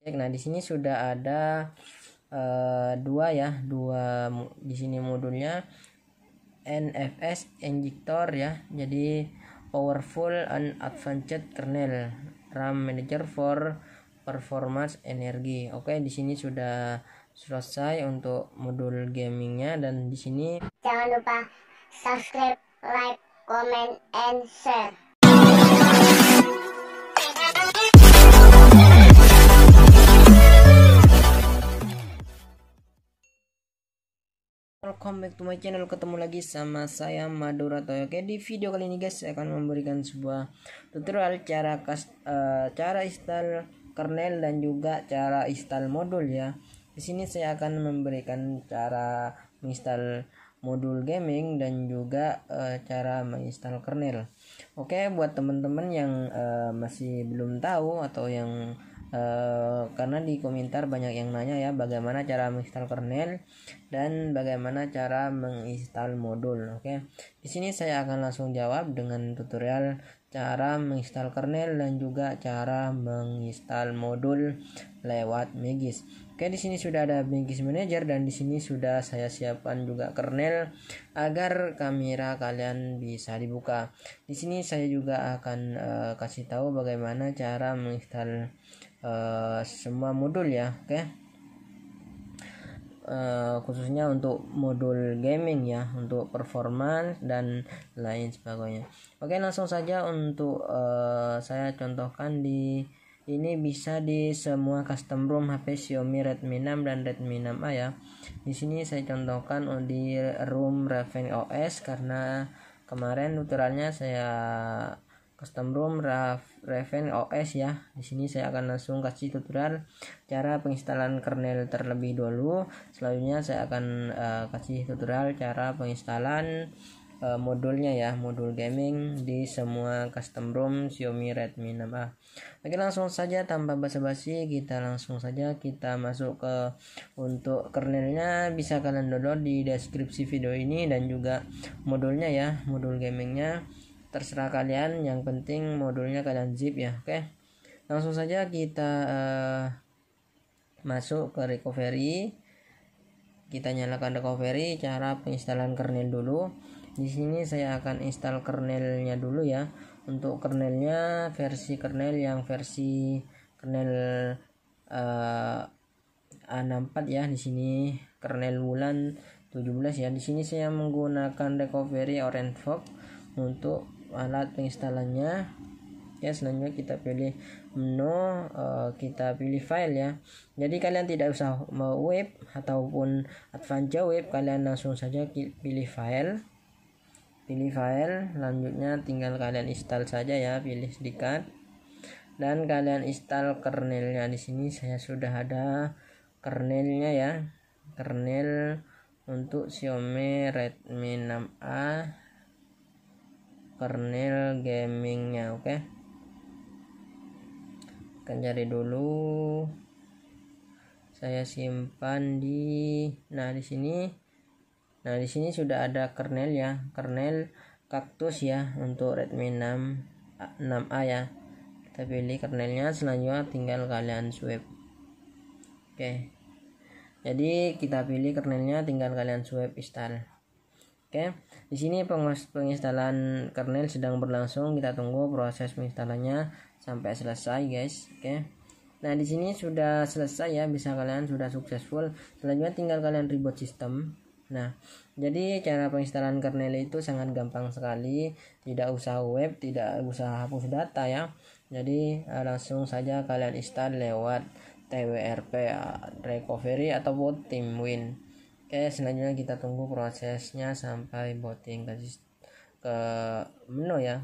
Baik, nah di sini sudah ada uh, dua ya dua di sini modulnya NFS injector ya jadi powerful and advanced kernel RAM manager for performance energy. oke di sini sudah selesai untuk modul gamingnya dan di sini jangan lupa subscribe like comment and share welcome back to my channel ketemu lagi sama saya Madura Toyo Oke di video kali ini guys saya akan memberikan sebuah tutorial cara kas, uh, cara install kernel dan juga cara install modul ya di sini saya akan memberikan cara menginstal modul gaming dan juga uh, cara menginstal kernel Oke buat teman-teman yang uh, masih belum tahu atau yang Uh, karena di komentar banyak yang nanya ya bagaimana cara menginstal kernel dan bagaimana cara menginstal modul oke okay? di sini saya akan langsung jawab dengan tutorial cara menginstal kernel dan juga cara menginstal modul lewat Megis oke okay, di sini sudah ada Megis Manager dan di sini sudah saya siapkan juga kernel agar kamera kalian bisa dibuka di sini saya juga akan uh, kasih tahu bagaimana cara menginstal Eh, semua modul ya oke okay? Uh, eh, khususnya untuk modul gaming ya untuk performance dan lain sebagainya oke langsung saja untuk uh, saya contohkan di ini bisa di semua custom rom HP Xiaomi Redmi 6 dan Redmi 6A ya di sini saya contohkan di rom Raven OS karena kemarin tutorialnya saya custom ROM Raven OS ya. Di sini saya akan langsung kasih tutorial cara penginstalan kernel terlebih dulu. Selanjutnya saya akan uh, kasih tutorial cara penginstalan uh, modulnya ya, modul gaming di semua custom ROM Xiaomi Redmi 6A. Oke, langsung saja tanpa basa-basi kita langsung saja kita masuk ke untuk kernelnya bisa kalian download di deskripsi video ini dan juga modulnya ya, modul gamingnya terserah kalian yang penting modulnya kalian zip ya oke langsung saja kita uh, masuk ke recovery kita nyalakan recovery cara penginstalan kernel dulu di sini saya akan install kernelnya dulu ya untuk kernelnya versi kernel yang versi kernel uh, A64 ya di sini kernel bulan 17 ya di sini saya menggunakan recovery orange fog untuk alat penginstalannya ya selanjutnya kita pilih menu uh, kita pilih file ya jadi kalian tidak usah mau web ataupun advance web kalian langsung saja pilih file pilih file lanjutnya tinggal kalian install saja ya pilih sedikit dan kalian install kernelnya di sini saya sudah ada kernelnya ya kernel untuk Xiaomi Redmi 6A kernel gamingnya oke okay? akan cari dulu saya simpan di nah di sini nah di sini sudah ada kernel ya kernel kaktus ya untuk Redmi 6 6A ya kita pilih kernelnya selanjutnya tinggal kalian swipe oke okay. jadi kita pilih kernelnya tinggal kalian swipe install Oke, di sini penginstalan kernel sedang berlangsung. Kita tunggu proses penginstalannya sampai selesai, guys. Oke. Nah, di sini sudah selesai ya, bisa kalian sudah successful. Selanjutnya tinggal kalian reboot sistem. Nah, jadi cara penginstalan kernel itu sangat gampang sekali, tidak usah web, tidak usah hapus data ya. Jadi, eh, langsung saja kalian install lewat TWRP eh, recovery atau tim win Oke, selanjutnya kita tunggu prosesnya sampai booting ke, ke menu ya.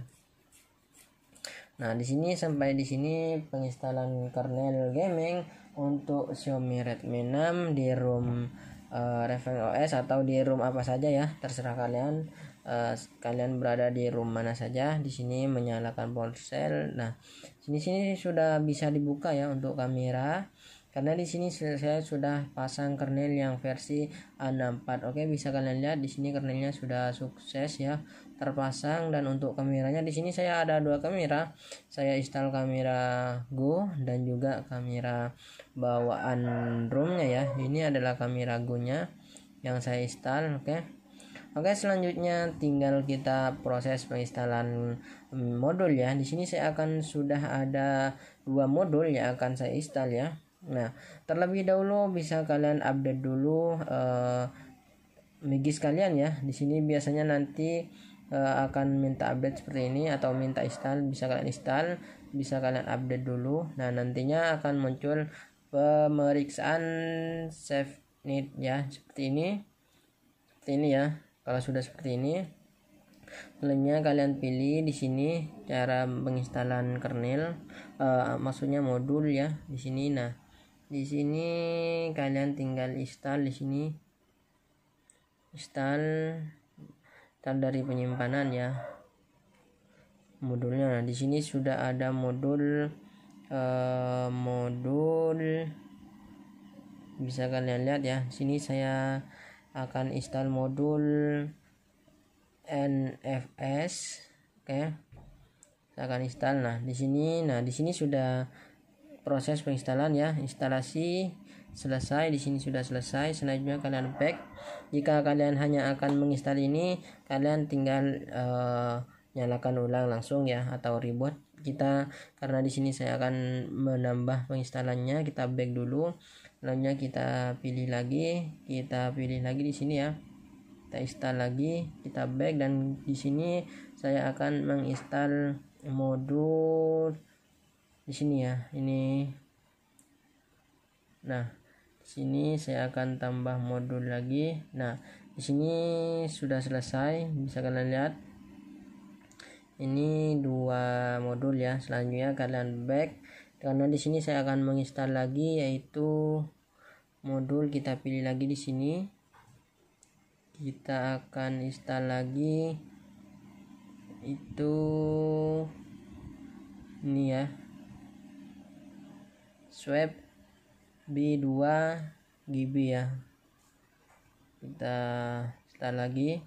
Nah, di sini sampai di sini penginstalan kernel gaming untuk Xiaomi Redmi 6 di ROM uh, eh, Raven OS atau di ROM apa saja ya, terserah kalian. Uh, kalian berada di ROM mana saja. Di sini menyalakan ponsel. Nah, sini sini sudah bisa dibuka ya untuk kamera karena di sini saya sudah pasang kernel yang versi A64 oke bisa kalian lihat di sini kernelnya sudah sukses ya terpasang dan untuk kameranya di sini saya ada dua kamera saya install kamera Go dan juga kamera bawaan roomnya ya ini adalah kamera Go nya yang saya install oke Oke, selanjutnya tinggal kita proses penginstalan mm, modul ya. Di sini saya akan sudah ada dua modul yang akan saya install ya. Nah, terlebih dahulu bisa kalian update dulu uh, eh, magis kalian ya. Di sini biasanya nanti uh, akan minta update seperti ini atau minta install, bisa kalian install, bisa kalian update dulu. Nah, nantinya akan muncul pemeriksaan save need ya seperti ini. Seperti ini ya. Kalau sudah seperti ini, selanjutnya kalian pilih di sini cara penginstalan kernel, uh, maksudnya modul ya di sini. Nah, di sini kalian tinggal install di sini install install dari penyimpanan ya modulnya nah di sini sudah ada modul eh, modul bisa kalian lihat ya di sini saya akan install modul nfs oke okay. saya akan install nah di sini nah di sini sudah proses penginstalan ya instalasi selesai di sini sudah selesai selanjutnya kalian back jika kalian hanya akan menginstal ini kalian tinggal uh, nyalakan ulang langsung ya atau reboot kita karena di sini saya akan menambah penginstalannya kita back dulu selanjutnya kita pilih lagi kita pilih lagi di sini ya kita install lagi kita back dan di sini saya akan menginstal modul di sini ya ini nah di sini saya akan tambah modul lagi nah di sini sudah selesai bisa kalian lihat ini dua modul ya selanjutnya kalian back karena di sini saya akan menginstal lagi yaitu modul kita pilih lagi di sini kita akan install lagi itu ini ya swab B2 GB ya kita install lagi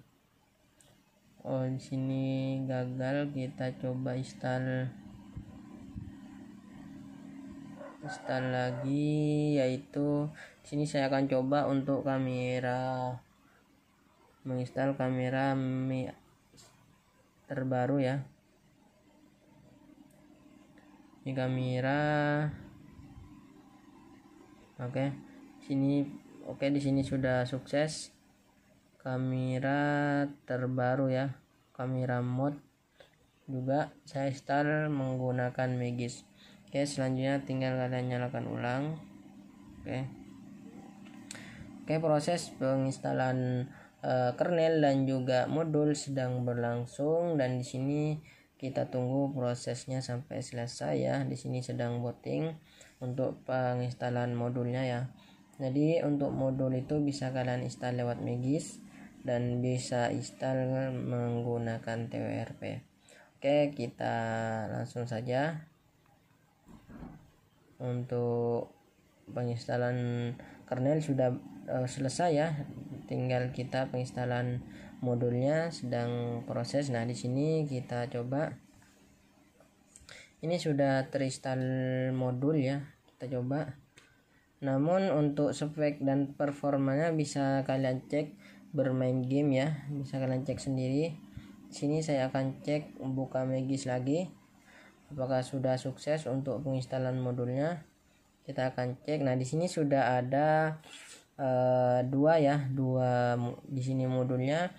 oh di sini gagal kita coba install install lagi yaitu di sini saya akan coba untuk kamera menginstal kamera Mi terbaru ya ini kamera oke okay. sini oke okay, di sini sudah sukses kamera terbaru ya kamera mod juga saya install menggunakan magis oke okay, selanjutnya tinggal kalian nyalakan ulang oke okay. oke okay, proses penginstalan uh, kernel dan juga modul sedang berlangsung dan di sini kita tunggu prosesnya sampai selesai ya di sini sedang booting untuk penginstalan modulnya ya jadi untuk modul itu bisa kalian install lewat Magis dan bisa install menggunakan TWRP oke kita langsung saja untuk penginstalan kernel sudah uh, selesai ya tinggal kita penginstalan modulnya sedang proses nah di sini kita coba ini sudah terinstall modul ya kita coba namun untuk spek dan performanya bisa kalian cek bermain game ya bisa kalian cek sendiri sini saya akan cek buka magis lagi apakah sudah sukses untuk penginstalan modulnya kita akan cek nah di sini sudah ada uh, dua ya dua di sini modulnya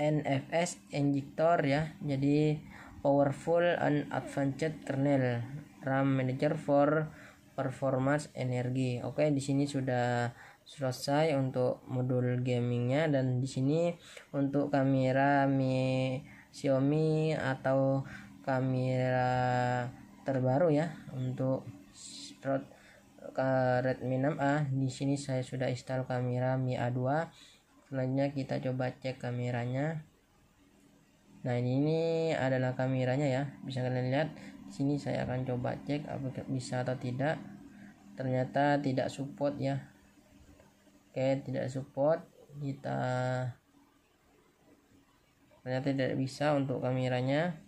NFS injector ya jadi powerful and advanced kernel RAM manager for performance energi oke di sini sudah selesai untuk modul gamingnya dan di sini untuk kamera Mi Xiaomi atau kamera terbaru ya untuk Redmi 6A di sini saya sudah install kamera Mi A2 selanjutnya kita coba cek kameranya nah ini adalah kameranya ya bisa kalian lihat sini saya akan coba cek apakah bisa atau tidak ternyata tidak support ya oke tidak support kita ternyata tidak bisa untuk kameranya